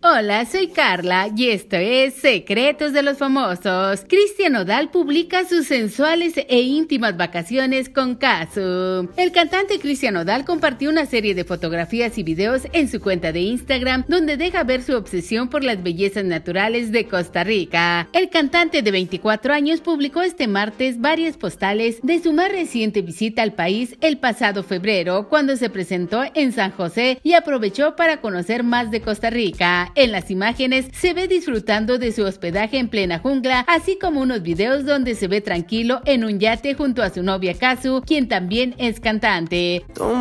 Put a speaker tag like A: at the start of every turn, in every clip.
A: Hola, soy Carla y esto es Secretos de los Famosos. Cristian Odal publica sus sensuales e íntimas vacaciones con Kazu. El cantante Cristian Odal compartió una serie de fotografías y videos en su cuenta de Instagram donde deja ver su obsesión por las bellezas naturales de Costa Rica. El cantante de 24 años publicó este martes varias postales de su más reciente visita al país el pasado febrero cuando se presentó en San José y aprovechó para conocer más de Costa Rica. En las imágenes se ve disfrutando de su hospedaje en plena jungla, así como unos videos donde se ve tranquilo en un yate junto a su novia Kazu, quien también es cantante. con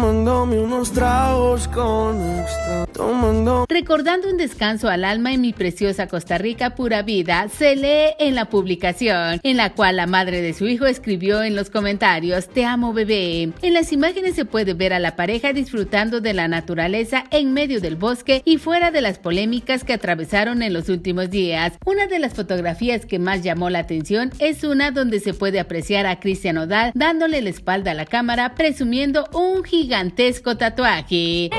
A: Recordando un descanso al alma en mi preciosa Costa Rica pura vida, se lee en la publicación, en la cual la madre de su hijo escribió en los comentarios, Te amo bebé. En las imágenes se puede ver a la pareja disfrutando de la naturaleza en medio del bosque y fuera de las polémicas que atravesaron en los últimos días. Una de las fotografías que más llamó la atención es una donde se puede apreciar a Cristian Odal dándole la espalda a la cámara presumiendo un gigantesco tatuaje.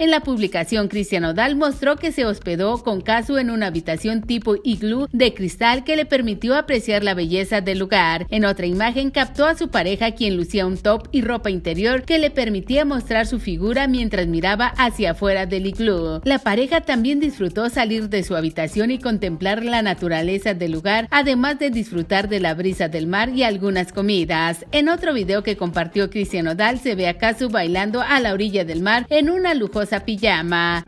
A: En la publicación, Cristian Odal mostró que se hospedó con Casu en una habitación tipo iglú de cristal que le permitió apreciar la belleza del lugar. En otra imagen captó a su pareja quien lucía un top y ropa interior que le permitía mostrar su figura mientras miraba hacia afuera del iglú. La pareja también disfrutó salir de su habitación y contemplar la naturaleza del lugar, además de disfrutar de la brisa del mar y algunas comidas. En otro video que compartió Cristian Odal se ve a Casu bailando a la orilla del mar en una lujosa esa Pijama.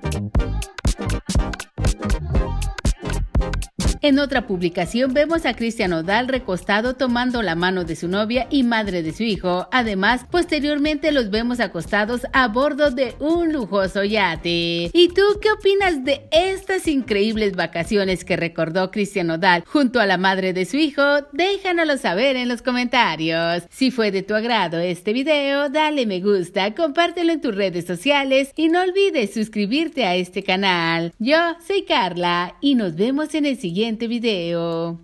A: En otra publicación vemos a Cristian Odal recostado tomando la mano de su novia y madre de su hijo. Además, posteriormente los vemos acostados a bordo de un lujoso yate. ¿Y tú qué opinas de estas increíbles vacaciones que recordó Cristian Odal junto a la madre de su hijo? Déjanoslo saber en los comentarios. Si fue de tu agrado este video, dale me gusta, compártelo en tus redes sociales y no olvides suscribirte a este canal. Yo soy Carla y nos vemos en el siguiente siguiente video.